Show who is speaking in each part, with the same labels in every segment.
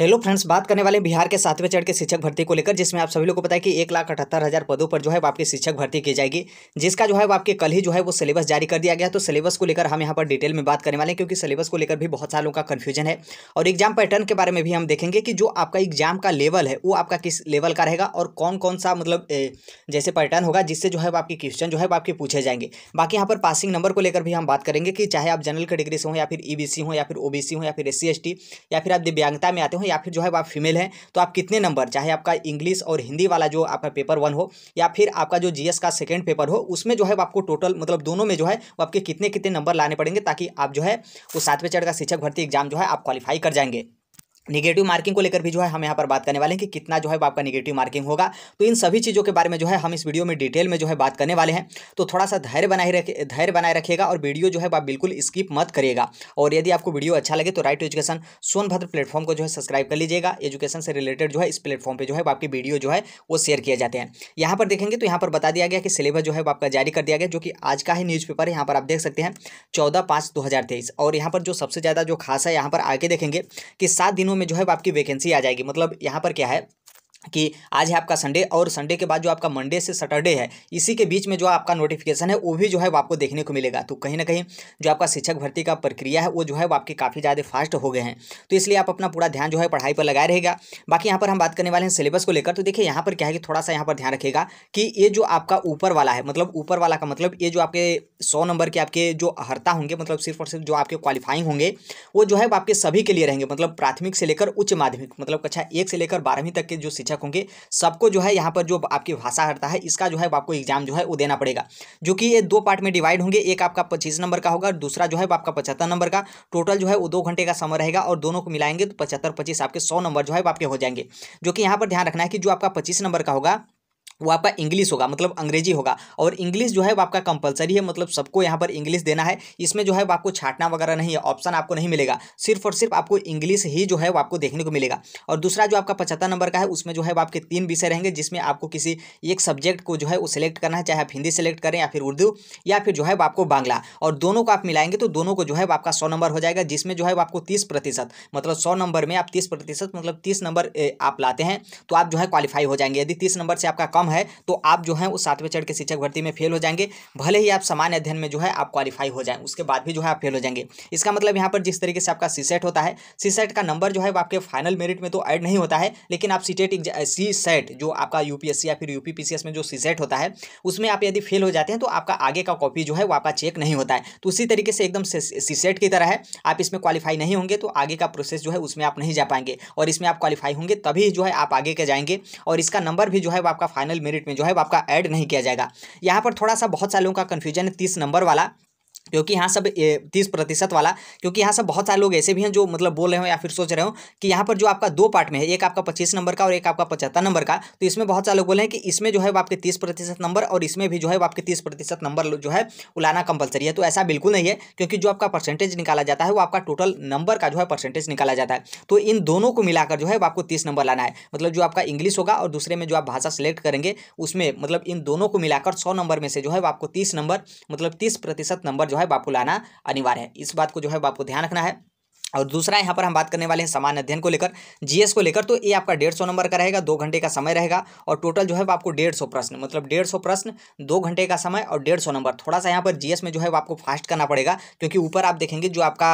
Speaker 1: hello friends बात करने वाले बिहार के सातवें चरण के शिक्षक भर्ती को लेकर जिसमें आप सभी लोग को पता है कि एक लाख अठहत्तर हज़ार पदों पर जो है आपकी शिक्षक भर्ती की जाएगी जिसका जो है वो आपके कल ही जो है वो सिलेबस जारी कर दिया गया तो सिलेबस को लेकर हम यहाँ पर डिटेल में बात करने वाले हैं क्योंकि सिलेबस को लेकर भी बहुत सालों का कन्फ्यूजन है और एग्जाम पैटर्न के बारे में भी हम देखेंगे कि जो आपका एग्जाम का लेवल है वो आपका किस लेवल का रहेगा और कौन कौन सा मतलब जैसे पैटर्न होगा जिससे जो है आपके क्वेश्चन जो है आपके पूछे जाएंगे बाकी यहाँ पर पासिंग नंबर को लेकर भी हम बात करेंगे कि चाहे आप जनरल कैटेगरी से हो या फिर ई e हो या फिर ओ हो या फिर एस सी या फिर आप दिव्यांगता में आते हो या फिर जो है आप फीमेल हैं तो आप कितने नंबर चाहे आपका इंग्लिश और हिंदी वाला जो आपका पेपर वन हो या फिर आपका जो जीएस का सेकेंड पेपर हो उसमें जो है आपको टोटल मतलब दोनों में जो है वो आपके कितने कितने नंबर लाने पड़ेंगे ताकि आप जो है वो सातवें चढ़ का शिक्षक भर्ती एग्जाम जो है आप क्वालिफाई कर जाएंगे निगेटिव मार्किंग को लेकर भी जो है हम यहाँ पर बात करने वाले हैं कि कितना जो है आपका निगेटिव मार्किंग होगा तो इन सभी चीज़ों के बारे में जो है हम इस वीडियो में डिटेल में जो है बात करने वाले हैं तो थोड़ा सा धैर्य बनाए रखे धैर्य बनाए रखेगा और वीडियो जो है आप बिल्कुल स्किप मत करिएगा और यदि आपको वीडियो अच्छा लगे तो right to education Sonbhadra platform को जो है सब्सक्राइब कर लीजिएगा एजुकेशन से रिलेटेड जो है इस प्लेटफॉर्म पर जो है आपकी वीडियो जो है वो शेयर किए जाते हैं यहाँ पर देखेंगे तो यहाँ पर बता दिया गया कि सिलेबस जो है आपका जारी कर दिया गया जो कि आज का ही न्यूज़ पेपर है यहाँ पर आप देख सकते हैं चौदह पाँच दो और यहाँ पर जो सबसे ज़्यादा जो खास है यहाँ पर आगे देखेंगे कि सात दिन दिनों में जो है आपकी वैकेंसी आ जाएगी मतलब यहाँ पर क्या है कि आज है आपका संडे और संडे के बाद जो आपका मंडे से सैटरडे है इसी के बीच में जो आपका नोटिफिकेशन है वो भी जो है वो आपको देखने को मिलेगा तो कहीं ना कहीं जो आपका शिक्षक भर्ती का प्रक्रिया है वो जो है वो आपके काफ़ी ज़्यादा फास्ट हो गए हैं तो इसलिए आप अपना पूरा ध्यान जो है पढ़ाई पर लगाए रहेगा बाकी यहाँ पर हम बात करने वाले हैं सिलेबस को लेकर तो देखिए यहाँ पर क्या है कि थोड़ा सा यहाँ पर ध्यान रखेगा कि ये जो आपका ऊपर वाला है मतलब ऊपर वाला का मतलब ये जो आपके सौ नंबर के आपके जो अहर्ता होंगे मतलब सिर्फ और सिर्फ जो आपके क्वालिफाइंग होंगे वो जो है आपके सभी के लिए रहेंगे मतलब प्राथमिक से लेकर उच्च माध्यमिक मतलब कक्षा अच्छा एक से लेकर बारहवीं तक के जो शिक्षा शिक्षक होंगे सबको जो है यहाँ पर जो आपकी भाषा हटता है इसका जो है आपको एग्जाम जो है वो देना पड़ेगा जो कि ये दो पार्ट में डिवाइड होंगे एक आपका पच्चीस नंबर का होगा दूसरा जो है आपका पचहत्तर नंबर का टोटल जो है वो दो घंटे का समय रहेगा और दोनों को मिलाएंगे तो पचहत्तर पच्चीस आपके सौ नंबर जो है आपके हो जाएंगे जो कि यहाँ पर ध्यान रखना है कि जो आपका पच्चीस नंबर का होगा वो आपका इंग्लिश होगा मतलब अंग्रेजी होगा और इंग्लिश जो है वो आपका कंपलसरी है मतलब सबको यहाँ पर इंग्लिश देना है इसमें जो है वो आपको छाटना वगैरह नहीं है ऑप्शन आपको नहीं मिलेगा सिर्फ और सिर्फ आपको इंग्लिश ही जो है वो आपको देखने को मिलेगा और दूसरा जो आपका पचहत्तर नंबर का है उसमें जो है वो आपके तीन विषय रहेंगे जिसमें आपको किसी एक सब्जेक्ट को जो है वो सिलेक्ट करना है चाहे आप हिंदी सेलेक्ट करें या फिर उर्दू या फिर जो है वो आपको बांग्ला और दोनों को आप मिलाएंगे तो दोनों को जो है वो आपका सौ नंबर हो जाएगा जिसमें जो है वो आपको तीस प्रतिशत मतलब सौ नंबर में आप तीस प्रतिशत मतलब तीस नंबर आप लाते हैं तो आप जो है क्वालिफाई हो जाएंगे यदि तीस नंबर से आपका कम है तो आप जो है उस सातवें चरण के शिक्षक भर्ती में फेल हो जाएंगे भले ही आप सामान्य अध्ययन में जो है आप क्वालिफाई हो जाएं उसके बाद भी जो है आप फेल हो जाएंगे इसका मतलब यहाँ पर जिस तरीके से आपका सी सेट होता है सी सेट का नंबर जो है आपके फाइनल मेरिट में तो ऐड नहीं होता है लेकिन आप सी टेट सी सेट जो आपका यूपीएससी या फिर यूपी में जो सी सेट होता है उसमें आप यदि फेल हो जाते हैं तो आपका आगे का कॉपी जो है वो आपका चेक नहीं होता है तो उसी तरीके से एकदम सी सेट की तरह है आप इसमें क्वालिफाई नहीं होंगे तो आगे का प्रोसेस जो है उसमें आप नहीं जा पाएंगे और इसमें आप क्वालिफाई होंगे तभी जो है आप आगे के जाएंगे और इसका नंबर भी जो है वो आपका फाइनल मेरिट में जो है आपका ऐड नहीं किया जाएगा यहाँ पर थोड़ा सा बहुत सालों का कन्फ्यूजन है तीस नंबर वाला क्योंकि यहाँ सब तीस प्रतिशत वाला क्योंकि यहाँ सब बहुत सारे लोग ऐसे भी हैं जो मतलब बोल रहे हो या फिर सोच रहे हो कि यहाँ पर जो आपका दो पार्ट में है एक आपका पच्चीस नंबर का और एक आपका पचहत्तर नंबर का तो इसमें बहुत सारे लोग बोले हैं कि इसमें जो है वो आपके तीस प्रतिशत नंबर और इसमें भी जो है वो आपके तीस प्रतिशत नंबर जो है वो लाना कंपलसरी है तो ऐसा बिल्कुल नहीं है क्योंकि जो आपका परसेंटेज निकाला जाता है वो आपका टोटल नंबर का जो है परसेंटेज निकाला जाता है तो इन दोनों को मिलाकर जो है वो आपको तीस नंबर लाना है मतलब जो आपका इंग्लिश होगा और दूसरे में जो आप भाषा सेलेक्ट करेंगे उसमें मतलब इन दोनों को मिलाकर सौ नंबर में से जो है वो आपको तीस नंबर मतलब तीस प्रतिशत नंबर जो है बापू लाना अनिवार्य है इस बात को जो है बापू ध्यान रखना है और दूसरा यहाँ पर हम बात करने वाले हैं सामान्य अध्ययन को लेकर जीएस को लेकर तो ये आपका डेढ़ सौ नंबर का रहेगा दो घंटे का समय रहेगा और टोटल जो है वो आपको डेढ़ सौ प्रश्न मतलब डेढ़ सौ प्रश्न दो घंटे का समय और डेढ़ सौ नंबर थोड़ा सा यहाँ पर जीएस में जो है वो आपको फास्ट करना पड़ेगा क्योंकि ऊपर आप देखेंगे जो आपका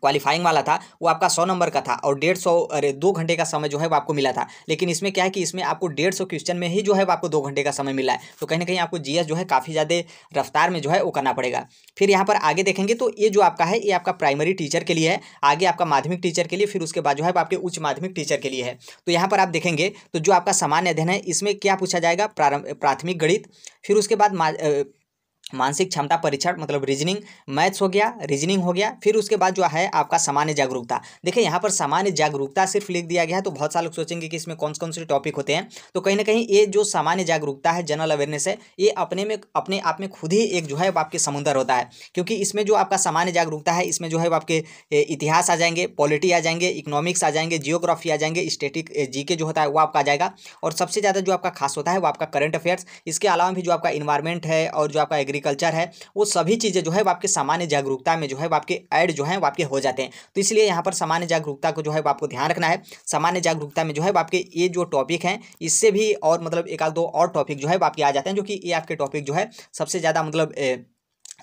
Speaker 1: क्वालिफाइंग वाला था वो आपका सौ नंबर का था और डेढ़ सौ अरे दो घंटे का समय जो है वो आपको मिला था लेकिन इसमें क्या है कि इसमें आपको डेढ़ सौ क्वेश्चन में ही जो है वो आपको दो घंटे का समय मिला है तो कहीं ना कहीं आपको जी जो है काफ़ी ज़्यादा रफ्तार में जो है वो करना पड़ेगा फिर यहाँ पर आगे देखेंगे तो ये जो आपका है ये आपका प्राइमरी टीचर के लिए है आगे आपका माध्यमिक टीचर के लिए फिर उसके बाद जो है आपके उच्च माध्यमिक टीचर के लिए है तो यहाँ पर आप देखेंगे तो जो आपका सामान्य अध्ययन है इसमें क्या पूछा जाएगा प्राथमिक गणित फिर उसके बाद मानसिक क्षमता परीक्षण मतलब रीजनिंग मैथ्स हो गया रीजनिंग हो गया फिर उसके बाद जो है आपका सामान्य जागरूकता देखिए यहाँ पर सामान्य जागरूकता सिर्फ लिख दिया गया है तो बहुत सारे लोग सोचेंगे कि इसमें कौन कौन से टॉपिक होते हैं तो कहीं ना कहीं ये जो सामान्य जागरूकता है जनरल अवेयरनेस है ये अपने में अपने आप में खुद ही एक जो है आपके समुंदर होता है क्योंकि इसमें जो आपका सामान्य जागरूकता है इसमें जो है आपके इतिहास आ जाएंगे पॉलिटी आ जाएंगे इकोनॉमिक्स आ जाएंगे जियोग्राफी आ जाएंगे स्टेटिक जी जो होता है वो आपका आ जाएगा और सबसे ज़्यादा जो आपका खास होता है वो आपका करंट अफेयर्स इसके अलावा भी जो आपका इन्वायरमेंट है और जो आपका एग्री एग्रीकल्चर है वो सभी चीज़ें जो है वो आपके सामान्य जागरूकता में जो है वो आपके ऐड जो है वो आपके हो जाते हैं तो इसलिए यहाँ पर सामान्य जागरूकता को जो है वो आपको ध्यान रखना है सामान्य जागरूकता में जो है वो आपके ये जो टॉपिक हैं इससे भी और मतलब एक आध दो और टॉपिक जो है वो आपके आ जाते हैं जो कि ये आपके टॉपिक जो है सबसे ज़्यादा मतलब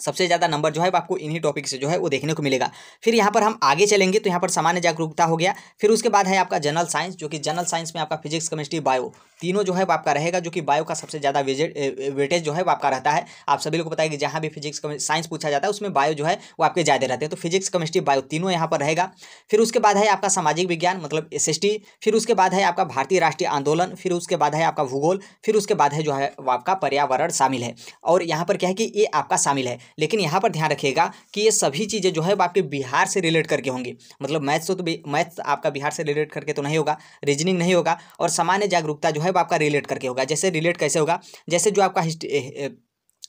Speaker 1: सबसे ज़्यादा नंबर जो है आपको इन्हीं टॉपिक से जो है वो देखने को मिलेगा फिर यहाँ पर हम आगे चलेंगे तो यहाँ पर सामान्य जागरूकता हो गया फिर उसके बाद है आपका जनरल साइंस जो कि जनरल साइंस में आपका फिजिक्स केमिस्ट्री बायो तीनों जो है आपका रहेगा जो कि बायो का सबसे ज़्यादा वेटेज जो है आपका रहता है आप सभी लोग बताया कि जहाँ भी फिजिक्स साइंस पूछा जाता है उसमें बायो जो है वो आपके ज़्यादा रहते हैं तो फिजिक्स केमिस्ट्री बायो तीनों यहाँ पर रहेगा फिर उसके बाद है आपका सामाजिक विज्ञान मतलब एस फिर उसके बाद है आपका भारतीय राष्ट्रीय आंदोलन फिर उसके बाद है आपका भूगोल फिर उसके बाद है जो है आपका पर्यावरण शामिल है और यहाँ पर क्या है कि ये आपका शामिल है लेकिन यहाँ पर ध्यान रखिएगा कि ये सभी चीज़ें जो है वो आपके बिहार से रिलेट करके होंगी मतलब मैथ्स तो, तो मैथ्स आपका बिहार से रिलेट करके तो नहीं होगा रीजनिंग नहीं होगा और सामान्य जागरूकता जो है वो आपका रिलेट करके होगा जैसे रिलेट कैसे होगा जैसे जो आपका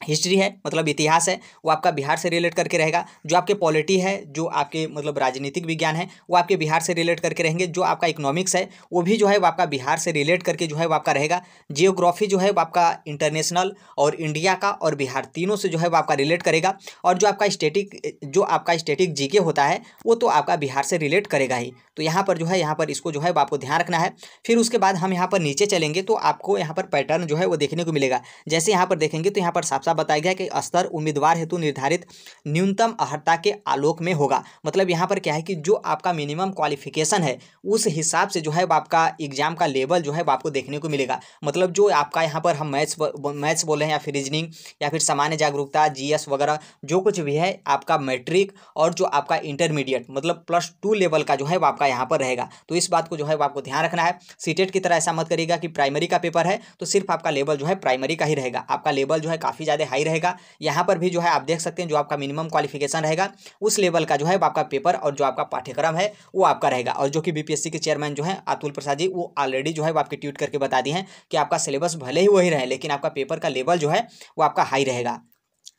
Speaker 1: हिस्ट्री है मतलब इतिहास है वो आपका बिहार से रिलेट करके रहेगा जो आपके पॉलिटी है जो आपके मतलब राजनीतिक विज्ञान है वो आपके बिहार से रिलेट करके रहेंगे जो आपका इकोनॉमिक्स है वो भी जो है वो आपका बिहार से रिलेट करके जो है वो आपका रहेगा जियोग्राफी जो है वो आपका इंटरनेशनल और इंडिया का और बिहार तीनों से जो है वो आपका रिलेट करेगा और जो आपका स्टेटिक जो आपका स्टेटिक जी होता है वो तो आपका बिहार से रिलेट करेगा ही तो यहाँ पर जो है यहाँ पर इसको जो है आपको ध्यान रखना है फिर उसके बाद हम यहाँ पर नीचे चलेंगे तो आपको यहाँ पर पैटर्न जो है वो देखने को मिलेगा जैसे यहाँ पर देखेंगे तो यहाँ पर साफ खर्चा बताया गया कि स्तर उम्मीदवार हेतु निर्धारित न्यूनतम अर्हता के आलोक में होगा मतलब यहाँ पर क्या है कि जो आपका मिनिमम क्वालिफिकेशन है उस हिसाब से जो है आपका एग्जाम का लेवल जो है आपको देखने को मिलेगा मतलब जो आपका यहाँ पर हम मैथ्स मैथ्स बोल रहे हैं या फिर रीजनिंग या फिर सामान्य जागरूकता जीएस वगैरह जो कुछ भी है आपका मैट्रिक और जो आपका इंटरमीडिएट मतलब प्लस टू लेवल का जो है आपका यहाँ पर रहेगा तो इस बात को जो है आपको ध्यान रखना है सीटेट e की तरह ऐसा मत करिएगा कि प्राइमरी का पेपर है तो सिर्फ आपका लेवल जो है प्राइमरी का ही रहेगा आपका लेवल जो है काफ़ी ज़्यादा ज़्यादा हाई रहेगा यहाँ पर भी जो है आप देख सकते हैं जो आपका मिनिमम क्वालिफिकेशन रहेगा उस लेवल का जो है आपका पेपर और जो आपका पाठ्यक्रम है वो आपका रहेगा और जो कि बीपीएससी के चेयरमैन जो है अतुल प्रसाद जी वो ऑलरेडी जो है आपके ट्वीट करके बता दी हैं कि आपका सिलेबस भले ही वही रहे लेकिन आपका पेपर का लेवल जो है वो आपका हाई रहेगा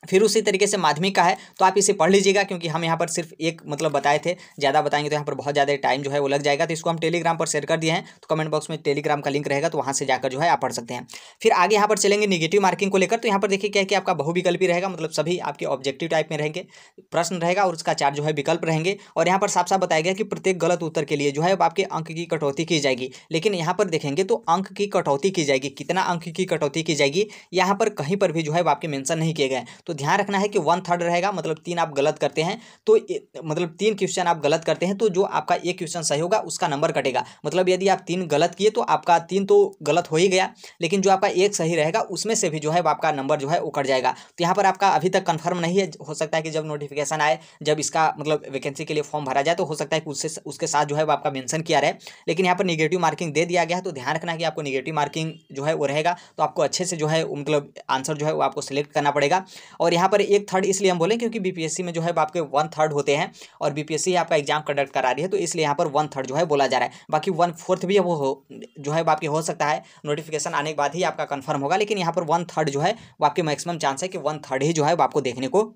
Speaker 1: फिर उसी तरीके से माध्यमिक का है तो आप इसे पढ़ लीजिएगा क्योंकि हम यहाँ पर सिर्फ एक मतलब बताए थे ज़्यादा बताएंगे तो यहाँ पर बहुत ज़्यादा टाइम जो है वो लग जाएगा तो इसको हम टेलीग्राम पर शेयर कर दिए हैं तो कमेंट बॉक्स में टेलीग्राम का लिंक रहेगा तो वहाँ से जाकर जो है आप पढ़ सकते हैं फिर आगे यहाँ पर चलेंगे निगेटिव मार्किंग को लेकर तो यहाँ पर देखिए क्या है कि आपका बहुविकल्पी रहेगा मतलब सभी आपके ऑब्जेक्टिव टाइप में रहेंगे प्रश्न रहेगा और उसका चार जो है विकल्प रहेंगे और यहाँ पर साफ साफ बताया गया कि प्रत्येक गलत उत्तर के लिए जो है आपके अंक की कटौती की जाएगी लेकिन यहाँ पर देखेंगे तो अंक की कटौती की जाएगी कितना अंक की कटौती की जाएगी यहाँ पर कहीं पर भी जो है आपके मैंसन नहीं किए गए तो ध्यान रखना है कि वन थर्ड रहेगा मतलब तीन आप गलत करते हैं तो ए, मतलब तीन क्वेश्चन आप गलत करते हैं तो जो आपका एक क्वेश्चन सही होगा उसका नंबर कटेगा मतलब यदि आप तीन गलत किए तो आपका तीन तो गलत हो ही गया लेकिन जो आपका एक सही रहेगा उसमें से भी जो है आपका नंबर जो है वो कट जाएगा तो यहाँ पर आपका अभी तक कन्फर्म नहीं है हो सकता है कि जब नोटिफिकेशन आए जब इसका मतलब वैकेंसी के लिए फॉर्म भरा जाए तो हो सकता है कि उससे उसके साथ जो है आपका मेंशन किया रहे लेकिन यहाँ पर निगेटिव मार्किंग दे दिया गया है तो ध्यान रखना कि आपको निगेटिव मार्किंग जो है वो रहेगा तो आपको अच्छे से जो है मतलब आंसर जो है वो आपको सिलेक्ट करना पड़ेगा और यहाँ पर एक थर्ड इसलिए हम बोलें क्योंकि बीपीएससी में जो है आपके वन थर्ड होते हैं और बीपीएससी आपका एग्जाम कंडक्ट करा रही है तो इसलिए यहाँ पर वन थर्ड जो है बोला जा रहा है बाकी वन फोर्थ भी वो हो जो है आपके हो सकता है नोटिफिकेशन आने के बाद ही आपका कन्फर्म होगा लेकिन यहाँ पर वन थर्ड जो है वो आपके मैक्सिमम चांस है कि वन थर्ड ही जो है आपको देखने को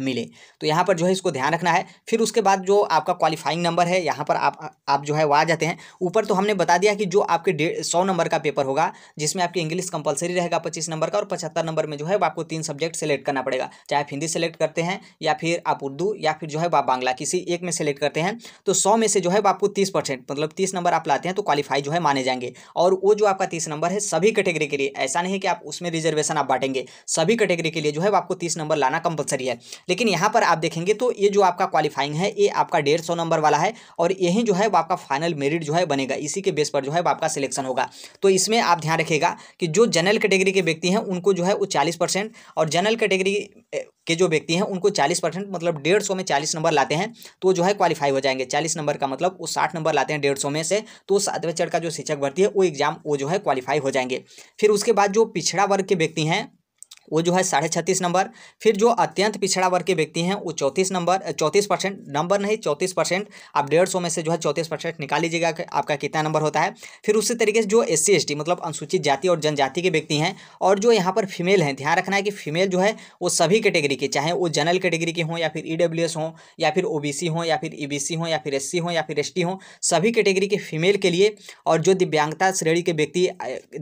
Speaker 1: मिले तो यहाँ पर जो है इसको ध्यान रखना है फिर उसके बाद जो आपका क्वालिफाइंग नंबर है यहाँ पर आप आप जो है वो आ जाते हैं ऊपर तो हमने बता दिया कि जो आपके डेढ़ सौ नंबर का पेपर होगा जिसमें आपकी इंग्लिश कंपलसरी रहेगा पच्चीस नंबर का और पचहत्तर नंबर में जो है आपको तीन सब्जेक्ट सेलेक्ट करना पड़ेगा चाहे आप हिंदी सेलेक्ट करते हैं या फिर आप उर्दू या फिर जो है आप बांग्ला किसी एक में सेलेक्ट करते हैं तो सौ में से जो है आपको तीस मतलब तीस नंबर आप लाते हैं तो क्वालिफाई जो है माने जाएंगे और वो जो आपका तीस नंबर है सभी कैटेगरी के लिए ऐसा नहीं कि आप उसमें रिजर्वेशन आप बांटेंगे सभी कैटेगरी के लिए जो है आपको तीस नंबर लाना कंपलसरी है लेकिन यहाँ पर आप देखेंगे तो ये जो आपका क्वालिफाइंग है ये आपका डेढ़ सौ नंबर वाला है और यही जो है वो आपका फाइनल मेरिट जो है बनेगा इसी के बेस पर जो है आपका सिलेक्शन होगा तो इसमें आप ध्यान रखिएगा कि जो जनरल कैटेगरी के व्यक्ति हैं उनको जो है वो चालीस परसेंट और जनरल कैटेगरी के जो व्यक्ति हैं उनको चालीस परसेंट मतलब डेढ़ सौ में चालीस नंबर लाते हैं तो जो है क्वालिफाई हो जाएंगे चालीस नंबर का मतलब वो साठ नंबर लाते हैं डेढ़ सौ में से तो सातवें चढ़ का जो शिक्षक भर्ती है वो एग्जाम वो जो है क्वालिफाई हो जाएंगे फिर उसके बाद जो पिछड़ा वर्ग के व्यक्ति हैं वो जो है साढ़े छत्तीस नंबर फिर जो अत्यंत पिछड़ा वर्ग के व्यक्ति हैं वो चौंतीस नंबर चौंतीस परसेंट नंबर नहीं चौंतीस परसेंट आप डेढ़ सौ में से जो है चौंतीस परसेंट निकाल लीजिएगा कि आपका कितना नंबर होता है फिर उसी तरीके से जो एस सी मतलब अनुसूचित जाति और जनजाति के व्यक्ति हैं और जो यहाँ पर फीमेल हैं ध्यान रखना है कि फीमेल जो है वो सभी कैटेगरी के चाहे वो जनरल कैटेगरी के हों या फिर ई डब्ल्यू एस हों या फिर ओ बी सी हों या फिर ई बी सी हों या फिर एस सी हों या फिर एस टी हों सभी कैटेगरी के फीमेल के लिए और जो दिव्यांगता श्रेणी के व्यक्ति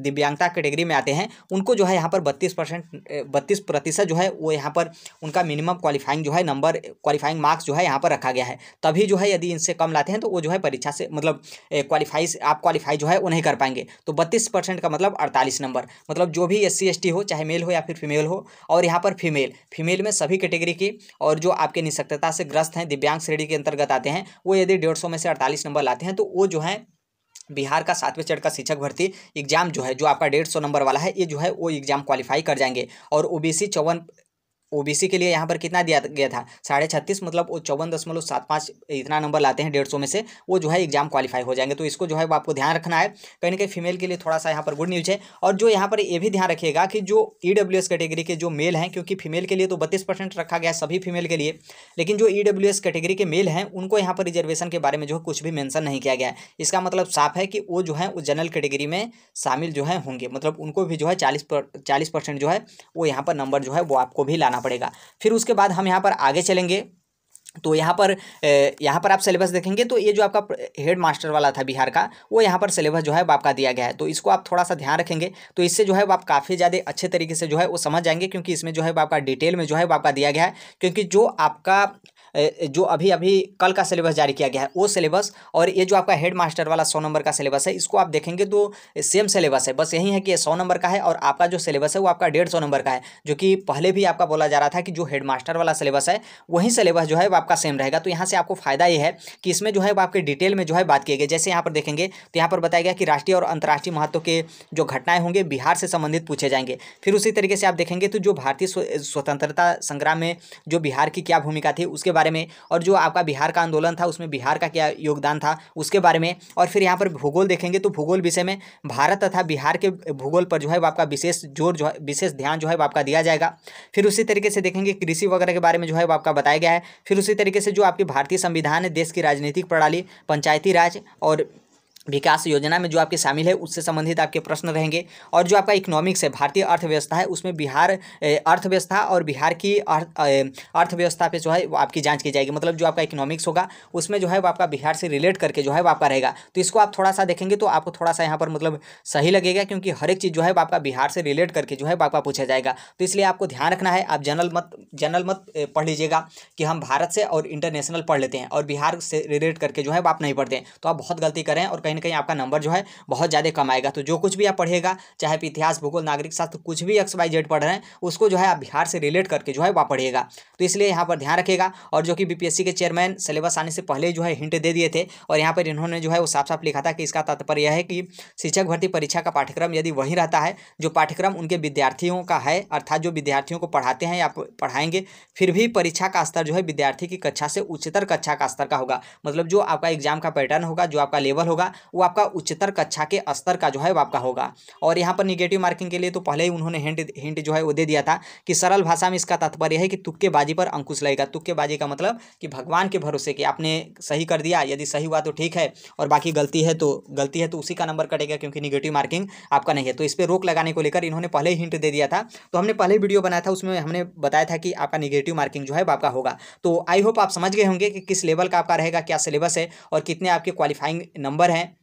Speaker 1: दिव्यांगता कैटेगरी में आते हैं उनको जो है यहाँ पर बत्तीस परसेंट बत्तीस प्रतिशत जो है वो यहाँ पर उनका मिनिमम क्वालिफाइंग जो है नंबर क्वालिफाइंग मार्क्स जो है यहाँ पर रखा गया है तभी जो है यदि इनसे कम लाते हैं तो वो जो है परीक्षा से मतलब क्वालिफाई आप क्वालिफाई जो है वो नहीं कर पाएंगे तो बत्तीस परसेंट का मतलब अड़तालीस नंबर मतलब जो भी एस सी हो चाहे मेल हो या फिर फीमेल हो और यहाँ पर फीमेल फीमेल में सभी कैटेगरी की और जो आपके निशक्तता से ग्रस्त हैं दिव्यांग श्रेणी के अंतर्गत आते हैं वो यदि डेढ़ में से अड़तालीस नंबर लाते हैं तो वो जो है बिहार का सातवें चरण का शिक्षक भर्ती एग्जाम जो है जो आपका डेढ़ सौ नंबर वाला है ये जो है वो एग्जाम क्वालिफाई कर जाएंगे और ओबीसी चौवन ओबीसी के लिए यहाँ पर कितना दिया गया था साढ़े छत्तीस मतलब वो चौवन दशमलव सात पाँच इतना नंबर लाते हैं डेढ़ सौ में से वो जो है एग्जाम क्वालिफाई हो जाएंगे तो इसको जो है आपको ध्यान रखना है कहीं ना कहीं फीमेल के लिए थोड़ा सा यहाँ पर गुड न्यूज़ है और जो यहाँ पर ये भी ध्यान रखिएगा कि जो ई e कैटेगरी के जो मेल हैं क्योंकि फीमेल के लिए तो बत्तीस रखा गया सभी फीमेल के लिए लेकिन जो ई e कैटेगरी के मेल हैं उनको यहाँ पर रिजर्वेशन के बारे में जो है कुछ भी मैंसन नहीं किया गया है इसका मतलब साफ है कि वो जो है उस जनरल कैटेगरी में शामिल जो है होंगे मतलब उनको भी जो है चालीस चालीस परसेंट जो है वो यहाँ पर नंबर जो है वो आपको भी लाना करना पड़ेगा फिर उसके बाद हम यहाँ पर आगे चलेंगे तो यहाँ पर यहाँ पर आप सिलेबस देखेंगे तो ये जो आपका हेड मास्टर वाला था बिहार का वो यहाँ पर सिलेबस जो है आपका दिया गया है तो इसको आप थोड़ा सा ध्यान रखेंगे तो इससे जो है आप काफ़ी ज़्यादा अच्छे तरीके से जो है वो समझ जाएंगे क्योंकि इसमें जो है आपका डिटेल में जो है आपका दिया गया है क्योंकि जो आपका जो अभी अभी कल का सिलेबस जारी किया गया है वो सिलेबस और ये जो आपका हेड मास्टर वाला सौ नंबर का सिलेबस है इसको आप देखेंगे तो सेम सिलेबस है बस यही है कि ये सौ नंबर का है और आपका जो सिलेबस है वो आपका डेढ़ सौ नंबर का है जो कि पहले भी आपका बोला जा रहा था कि जो हेड मास्टर वाला सिलेबस है वही सिलेबस जो है वो आपका सेम रहेगा तो यहाँ से आपको फायदा ये है कि इसमें जो है वो आपके डिटेल में जो है बात की गई जैसे यहाँ पर देखेंगे तो यहाँ पर बताया गया कि राष्ट्रीय और अंतर्राष्ट्रीय महत्व के जो घटनाएं होंगे बिहार से संबंधित पूछे जाएंगे फिर उसी तरीके से आप देखेंगे तो जो भारतीय स्वतंत्रता संग्राम में जो बिहार की क्या भूमिका थी उसके बारे में और जो आपका बिहार का आंदोलन था उसमें बिहार का क्या योगदान था उसके बारे में और फिर यहाँ पर भूगोल देखेंगे तो भूगोल विषय में भारत तथा बिहार के भूगोल पर जो है आपका विशेष जोर जो है विशेष ध्यान जो है आपका दिया जाएगा फिर उसी तरीके से देखेंगे कृषि वगैरह के बारे में जो है आपका बताया गया है फिर उसी तरीके से जो आपकी भारतीय संविधान है देश की राजनीतिक प्रणाली पंचायती राज और विकास योजना में जो आपके शामिल है उससे संबंधित आपके प्रश्न रहेंगे और जो आपका इकोनॉमिक्स है भारतीय अर्थव्यवस्था है उसमें बिहार अर्थव्यवस्था और बिहार की अर्थव्यवस्था पे जो है आपकी जांच की जाएगी मतलब जो आपका इकोनॉमिक्स होगा उसमें जो है वो आपका बिहार से रिलेट करके जो है वो आपका रहेगा तो इसको आप थोड़ा सा देखेंगे तो आपको थोड़ा सा यहाँ पर मतलब सही लगेगा क्योंकि हर एक चीज़ जो है वो आपका बिहार से रिलेट करके जो है वो आपका पूछा जाएगा तो इसलिए आपको ध्यान रखना है आप जनरल मत जनरल मत पढ़ लीजिएगा कि हम भारत से और इंटरनेशनल पढ़ लेते हैं और बिहार से रिलेट करके जो है वो आप नहीं पढ़ते हैं तो आप बहुत गलती करें और कहीं कहीं ना कहीं आपका नंबर जो है बहुत ज़्यादा कम आएगा तो जो कुछ भी आप पढ़ेगा चाहे इतिहास भूगोल नागरिक शास्त्र कुछ भी एक्स वाई जेड पढ़ रहे हैं उसको जो है आप बिहार से रिलेट करके जो है वह पढ़ेगा तो इसलिए यहाँ पर ध्यान रखेगा और जो कि बी के चेयरमैन सिलेबस आने से पहले जो है हिंट दे दिए थे और यहाँ पर इन्होंने जो है वो साफ साफ लिखा था कि इसका तात्पर्य यह है कि शिक्षक भर्ती परीक्षा का पाठ्यक्रम यदि वहीं रहता है जो पाठ्यक्रम उनके विद्यार्थियों का है अर्थात जो विद्यार्थियों को पढ़ाते हैं या पढ़ाएंगे फिर भी परीक्षा का स्तर जो है विद्यार्थी की कक्षा से उच्चतर कक्षा का स्तर का होगा मतलब जो आपका एग्जाम का पैटर्न होगा जो आपका लेवल होगा वो आपका उच्चतर कक्षा के स्तर का जो है वो आपका होगा और यहाँ पर निगेटिव मार्किंग के लिए तो पहले ही उन्होंने हिंट हिंट जो है वो दे दिया था कि सरल भाषा में इसका तात्पर्य है कि तुक्केबाजी पर अंकुश लगेगा तुक्केबाजी का मतलब कि भगवान के भरोसे कि आपने सही कर दिया यदि सही हुआ तो ठीक है और बाकी गलती है तो गलती है तो उसी का नंबर कटेगा क्योंकि निगेटिव मार्किंग आपका नहीं है तो इस पर रोक लगाने को लेकर इन्होंने पहले ही हिंट दे दिया था तो हमने पहले वीडियो बनाया था उसमें हमने बताया था कि आपका निगेटिव मार्किंग जो है वो आपका होगा तो आई होप आप समझ गए होंगे कि किस लेवल का आपका रहेगा क्या सिलेबस है और कितने आपके क्वालिफाइंग नंबर हैं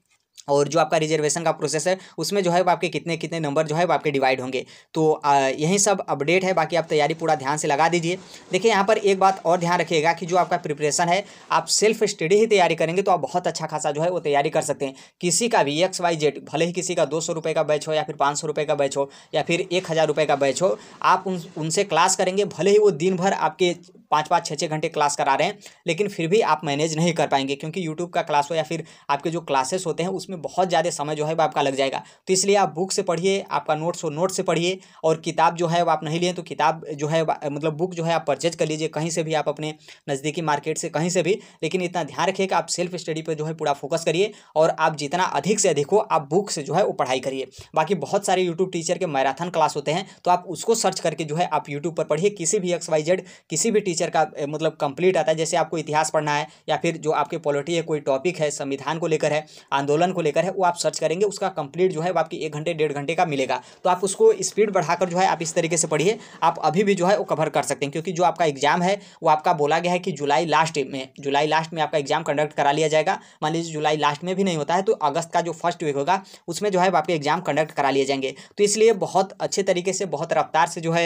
Speaker 1: और जो आपका रिजर्वेशन का प्रोसेस है उसमें जो है वो आपके कितने कितने नंबर जो है वो आपके डिवाइड होंगे तो यही सब अपडेट है बाकी आप तैयारी पूरा ध्यान से लगा दीजिए देखिए यहाँ पर एक बात और ध्यान रखिएगा कि जो आपका प्रिपरेशन है आप सेल्फ स्टडी ही तैयारी करेंगे तो आप बहुत अच्छा खासा जो है वो तैयारी कर सकते हैं किसी का भी एक्स वाई जेड भले ही किसी का दो सौ रुपये का बैच हो या फिर पाँच सौ रुपये का बैच हो या फिर एक हज़ार रुपये का बैच हो आप उन उनसे क्लास करेंगे भले ही वो दिन भर आपके पाँच पाँच छः छः घंटे क्लास करा रहे हैं लेकिन फिर भी आप मैनेज नहीं कर पाएंगे क्योंकि यूट्यूब का क्लास हो या फिर आपके जो क्लासेस होते हैं उसमें बहुत ज़्यादा समय जो है वो आपका लग जाएगा तो इसलिए आप बुक से पढ़िए आपका नोट्स हो नोट से पढ़िए और किताब जो है वो आप नहीं लिए तो किताब जो है मतलब बुक जो है आप परचेज कर लीजिए कहीं से भी आप अपने नज़दीकी मार्केट से कहीं से भी लेकिन इतना ध्यान रखिए कि आप सेल्फ स्टडी पर जो है पूरा फोकस करिए और आप जितना अधिक से अधिक हो आप बुक से जो है वो पढ़ाई करिए बाकी बहुत सारे यूट्यूब टीचर के मैराथन क्लास होते हैं तो आप उसको सर्च करके जो है आप यूट्यूब पर पढ़िए किसी भी एक्स वाई जेड किसी भी टीचर लेक्चर का मतलब कंप्लीट आता है जैसे आपको इतिहास पढ़ना है या फिर जो आपके पॉलिटी है कोई टॉपिक है संविधान को लेकर है आंदोलन को लेकर है वो आप सर्च करेंगे उसका कंप्लीट जो है वो आपकी एक घंटे डेढ़ घंटे का मिलेगा तो आप उसको स्पीड बढ़ाकर जो है आप इस तरीके से पढ़िए आप अभी भी जो है वो कवर कर सकते हैं क्योंकि जो आपका एग्जाम है वो आपका बोला गया है कि जुलाई लास्ट में जुलाई लास्ट में आपका एग्जाम कंडक्ट करा लिया जाएगा मान लीजिए जुलाई लास्ट में भी नहीं होता है तो अगस्त का जो फर्स्ट वीक होगा उसमें जो है आपके एग्जाम कंडक्ट करा लिए जाएंगे तो इसलिए बहुत अच्छे तरीके से बहुत रफ्तार से जो है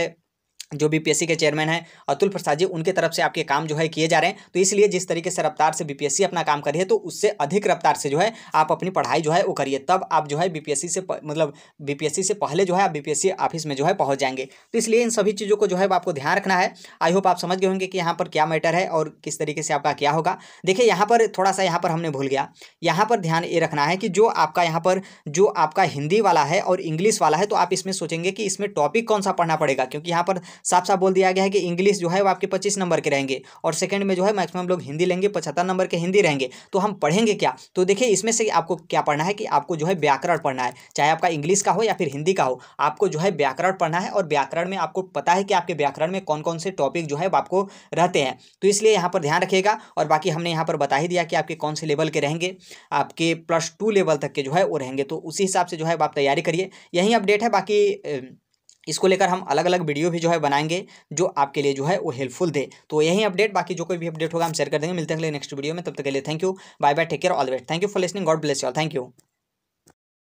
Speaker 1: जो बीपीएससी के चेयरमैन हैं अतुल प्रसाद जी उनके तरफ से आपके काम जो है किए जा रहे हैं तो इसलिए जिस तरीके से रफ्तार से बीपीएससी अपना काम करिए तो उससे अधिक रफ्तार से जो है आप अपनी पढ़ाई जो है वो करिए तब आप जो है बीपीएससी से मतलब बीपीएससी से पहले जो है आप बीपीएससी ऑफिस में जो है पहुँच जाएंगे तो इसलिए इन सभी चीज़ों को जो है आपको ध्यान रखना है आई होप आप समझ गए होंगे कि यहाँ पर क्या मैटर है और किस तरीके से आपका क्या होगा देखिए यहाँ पर थोड़ा सा यहाँ पर हमने भूल गया यहाँ पर ध्यान ये रखना है कि जो आपका यहाँ पर जो आपका हिंदी वाला है और इंग्लिश वाला है तो आप इसमें सोचेंगे कि इसमें टॉपिक कौन सा पढ़ना पड़ेगा क्योंकि यहाँ पर साफ साफ बोल दिया गया है कि इंग्लिश जो है वो आपके पच्चीस नंबर के रहेंगे और सेकंड में जो है मैक्सिमम लोग हिंदी लेंगे पचहत्तर नंबर के हिंदी रहेंगे तो हम पढ़ेंगे क्या तो देखिए इसमें से आपको क्या पढ़ना है कि आपको जो है व्याकरण पढ़ना है चाहे आपका इंग्लिश का हो या फिर हिंदी का हो आपको जो है व्याकरण पढ़ना है और व्याकरण में आपको पता है कि आपके व्याकरण में कौन कौन से टॉपिक जो है आपको रहते हैं तो इसलिए यहाँ पर ध्यान रखिएगा और बाकी हमने यहाँ पर बता ही दिया कि आपके कौन से लेवल के रहेंगे आपके प्लस टू लेवल तक के जो है वो रहेंगे तो उसी हिसाब से जो है आप तैयारी करिए यही अपडेट है बाकी इसको लेकर हम अलग अलग वीडियो भी जो है बनाएंगे जो आपके लिए जो है वो हेल्पफुल दे तो यही अपडेट बाकी जो कोई भी अपडेट होगा हम शेयर कर देंगे मिलते हैं नेक्स्ट वीडियो में तब तक के लिए thank you bye bye take care all the best thank you for listening God bless you all thank you